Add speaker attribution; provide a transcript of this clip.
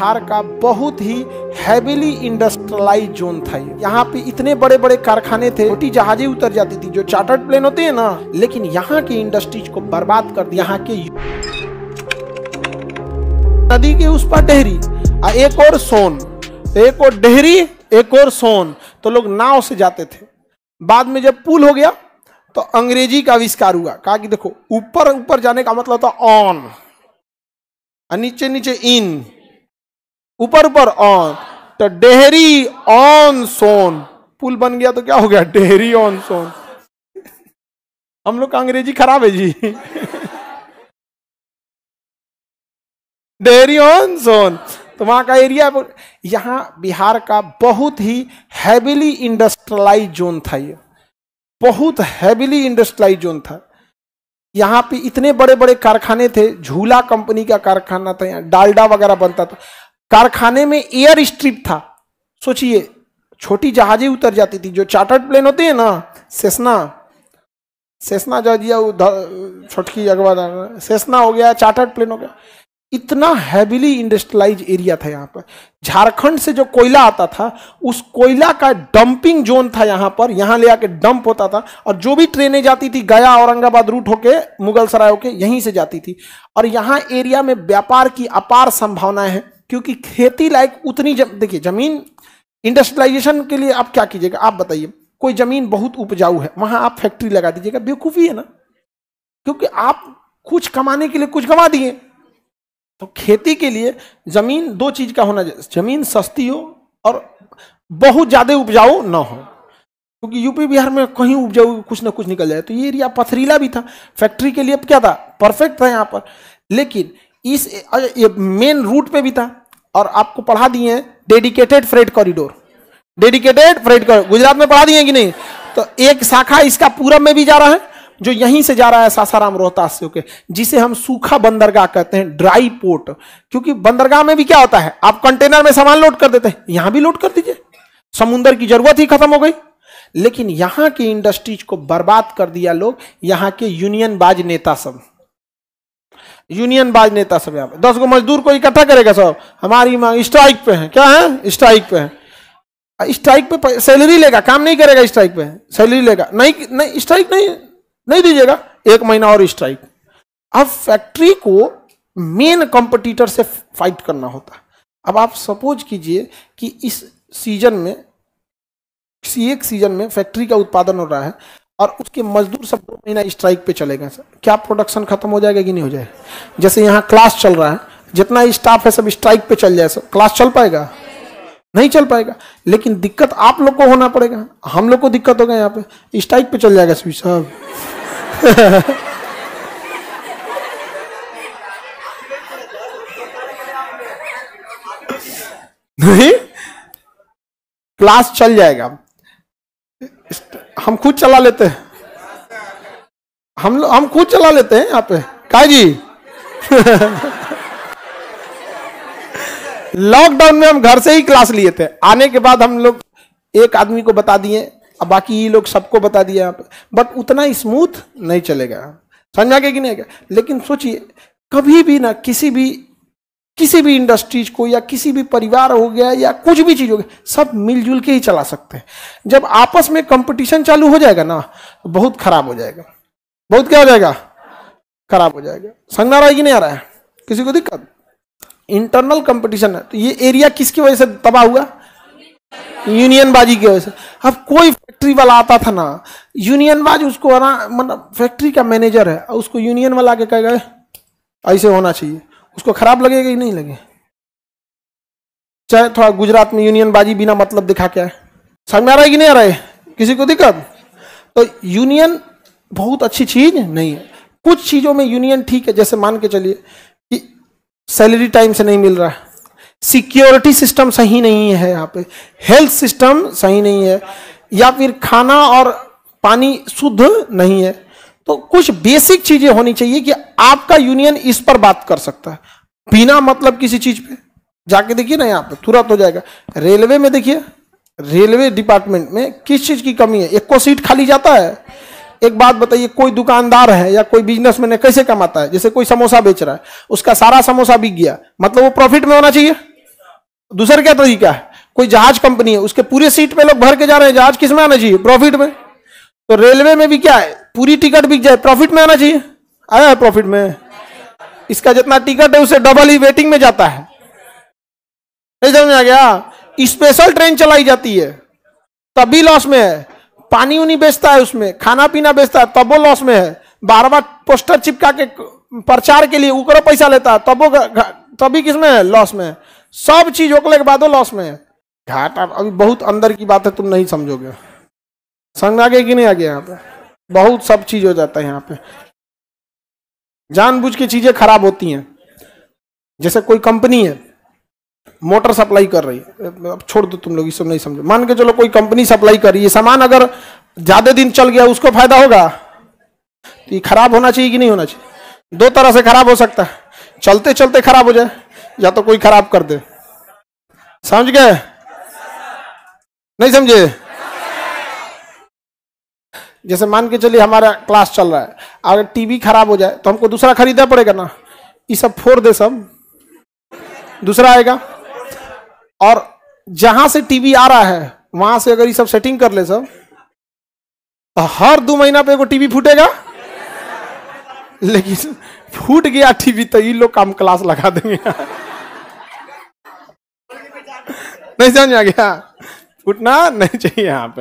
Speaker 1: बिहार का बहुत ही heavily industrialise zone था यहाँ पे इतने बड़े बड़े कारखाने थे छोटी जहाजे उतर जाती थी जो चार्टर्ड प्लेन होते हैं ना लेकिन यहाँ की इंडस्ट्रीज को बर्बाद कर दिया यहाँ के नदी के उस पर डेहरी एक और सोन एक और डेहरी एक और सोन तो लोग नाव से जाते थे बाद में जब पुल हो गया तो अंग्रेजी का आविष्कार हुआ कहा कि देखो ऊपर ऊपर जाने का मतलब था ऑन नीचे नीचे इन ऊपर ऊपर ऑन तो डेहरी ऑन सोन पुल बन गया तो क्या हो गया डेहरी ऑन सोन हम लोग का अंग्रेजी खराब है जी डेहरी ऑन सोन तो वहां का एरिया यहां बिहार का बहुत ही हैविली इंडस्ट्रियलाइज जोन था ये बहुत हैविली इंडस्ट्रियलाइज जोन था यहाँ पे इतने बड़े बड़े कारखाने थे झूला कंपनी का कारखाना था यहाँ डालडा वगैरह बनता था कारखाने में एयर स्ट्रिप था सोचिए छोटी जहाजें उतर जाती थी जो चार्टर्ड प्लेन होते हैं ना सेसना सेसना जो दिया छोटकी अगवा सेसना हो गया चार्टर्ड प्लेन हो गया इतना हैविली इंडस्ट्रियलाइज एरिया था यहाँ पर झारखंड से जो कोयला आता था उस कोयला का डंपिंग जोन था यहाँ पर यहाँ ले आके डंप होता था और जो भी ट्रेनें जाती थी गया औरंगाबाद रूट होके मुगल सराय होके यहीं से जाती थी और यहाँ एरिया में व्यापार की अपार संभावनाएं हैं क्योंकि खेती लायक उतनी जम, देखिए जमीन इंडस्ट्रियलाइजेशन के लिए आप क्या कीजिएगा आप बताइए कोई जमीन बहुत उपजाऊ है वहां आप फैक्ट्री लगा दीजिएगा बेवकूफ़ी है ना क्योंकि आप कुछ कमाने के लिए कुछ कमा दिए तो खेती के लिए जमीन दो चीज का होना जमीन सस्ती हो और बहुत ज़्यादा उपजाऊ ना हो क्योंकि यूपी बिहार में कहीं उपजाऊ कुछ ना कुछ निकल जाए तो ये एरिया पथरीला भी था फैक्ट्री के लिए क्या था परफेक्ट था यहाँ पर लेकिन इस मेन रूट पे भी था और आपको पढ़ा दिए dedicated freight corridor dedicated freight corridor Gujarat में पढ़ा दिए कि नहीं तो एक शाखा इसका पूरब में भी जा रहा है जो यहीं से जा रहा है सासाराम रोहतास से होके जिसे हम सूखा बंदरगाह कहते हैं ड्राई पोर्ट क्योंकि बंदरगाह में भी क्या होता है आप कंटेनर में सामान लोड कर देते हैं यहां भी लोड कर दीजिए समुन्द्र की जरूरत ही खत्म हो गई लेकिन यहां की इंडस्ट्रीज को बर्बाद कर दिया लोग यहां के यूनियन बाज नेता सब यूनियन बाज नेता सब यहाँ पे दस गो मजदूर को इकट्ठा करेगा सब हमारी मांग स्ट्राइक पे है क्या है स्ट्राइक पे है स्ट्राइक पे सैलरी लेगा काम नहीं करेगा स्ट्राइक पे सैलरी लेगा नहीं नहीं स्ट्राइक नहीं नहीं दीजिएगा एक महीना और स्ट्राइक अब फैक्ट्री को मेन कंपटीटर से फाइट करना होता है अब आप सपोज कीजिए कि इस सीजन में सी एक सीजन में फैक्ट्री का उत्पादन हो रहा है और उसके मजदूर सब महीना स्ट्राइक पे चलेगा क्या प्रोडक्शन खत्म हो जाएगा कि नहीं हो जाएगा जैसे यहाँ क्लास चल रहा है जितना स्टाफ है सब स्ट्राइक पे चल जाए क्लास चल पाएगा नहीं चल पाएगा लेकिन दिक्कत आप लोग को होना पड़ेगा हम लोग को दिक्कत होगा यहाँ पे स्ट्राइक पे चल जाएगा सभी सब नहीं क्लास चल जाएगा हम खुद चला लेते हैं हम हम खुद चला लेते हैं यहाँ पे का जी लॉकडाउन में हम घर से ही क्लास लिए थे आने के बाद हम लोग एक आदमी को बता दिए अब बाकी ये लोग सबको बता दिए यहाँ पे बट उतना स्मूथ नहीं चलेगा समझा गया कि नहीं गया लेकिन सोचिए कभी भी ना किसी भी किसी भी इंडस्ट्रीज को या किसी भी परिवार हो गया या कुछ भी चीज़ हो गया सब मिलजुल के ही चला सकते हैं जब आपस में कंपटीशन चालू हो जाएगा ना बहुत खराब हो जाएगा बहुत क्या हो जाएगा खराब हो जाएगा समझ में आ रहा है कि नहीं आ रहा है किसी को दिक्कत इंटरनल कंपटीशन है तो ये एरिया किसकी वजह से तबाह हुआ यूनियन बाजी की वजह से अब कोई फैक्ट्री वाला आता था ना यूनियन बाज उसको ना मतलब फैक्ट्री का मैनेजर है उसको यूनियन वाला आके कहेगा ऐसे होना चाहिए उसको खराब लगेगा कि नहीं लगे चाहे थोड़ा गुजरात में यूनियन बाजी बिना मतलब दिखा क्या है समझ में आ रहा है कि नहीं आ रहा है किसी को दिक्कत तो यूनियन बहुत अच्छी चीज नहीं है कुछ चीज़ों में यूनियन ठीक है जैसे मान के चलिए कि सैलरी टाइम से नहीं मिल रहा है सिक्योरिटी सिस्टम सही नहीं है यहाँ पे हेल्थ सिस्टम सही नहीं है या फिर खाना और पानी शुद्ध नहीं है तो कुछ बेसिक चीज़ें होनी चाहिए कि आपका यूनियन इस पर बात कर सकता है बिना मतलब किसी चीज़ पे जाके देखिए ना यहाँ पे तुरंत हो जाएगा रेलवे में देखिए रेलवे डिपार्टमेंट में किस चीज़ की कमी है एक को सीट खाली जाता है एक बात बताइए कोई दुकानदार है या कोई बिजनेसमैन है कैसे कमाता है जैसे कोई समोसा बेच रहा है उसका सारा समोसा बिक गया मतलब वो प्रॉफिट में होना चाहिए दूसरा क्या तरीका है कोई जहाज कंपनी है उसके पूरे सीट पे लोग भर के जा रहे हैं जहाज किस में आना चाहिए प्रॉफिट में तो रेलवे में भी क्या है पूरी टिकट बिक जाए प्रॉफिट में आना चाहिए आया है प्रॉफिट में इसका जितना टिकट है उसे डबल ही वेटिंग में जाता है नहीं समझ आ गया स्पेशल ट्रेन चलाई जाती है तभी लॉस में है पानी उनी बेचता है उसमें खाना पीना बेचता है तब वो लॉस में है बार बार पोस्टर चिपका के प्रचार के लिए उकरो पैसा लेता है तब वो तभी किस में है लॉस में है सब चीज ओकले के बाद वो लॉस में है घाटा अभी बहुत अंदर की बात है तुम नहीं समझोगे समझ आ गया कि नहीं आ गया यहाँ पे बहुत सब चीज हो जाता है यहाँ पे जानबूझ के चीजें खराब होती हैं जैसे कोई कंपनी है मोटर सप्लाई कर रही है अब छोड़ दो तुम लोग इसमें नहीं समझो मान के चलो कोई कंपनी सप्लाई कर रही है सामान अगर ज़्यादा दिन चल गया उसको फायदा होगा तो ये खराब होना चाहिए कि नहीं होना चाहिए दो तरह से खराब हो सकता है चलते चलते खराब हो जाए या तो कोई खराब कर दे समझ गए नहीं समझे जैसे मान के चलिए हमारा क्लास चल रहा है अगर टीवी खराब हो जाए तो हमको दूसरा खरीदना पड़ेगा ना ये सब फोड़ दे सब दूसरा आएगा और जहां से टीवी आ रहा है वहां से अगर ये सब सेटिंग कर ले सब तो हर दो महीना पे एगो टीवी फूटेगा लेकिन फूट गया टीवी तो ये लोग काम क्लास लगा देंगे नहीं समझ आ गया फूटना नहीं चाहिए यहाँ पे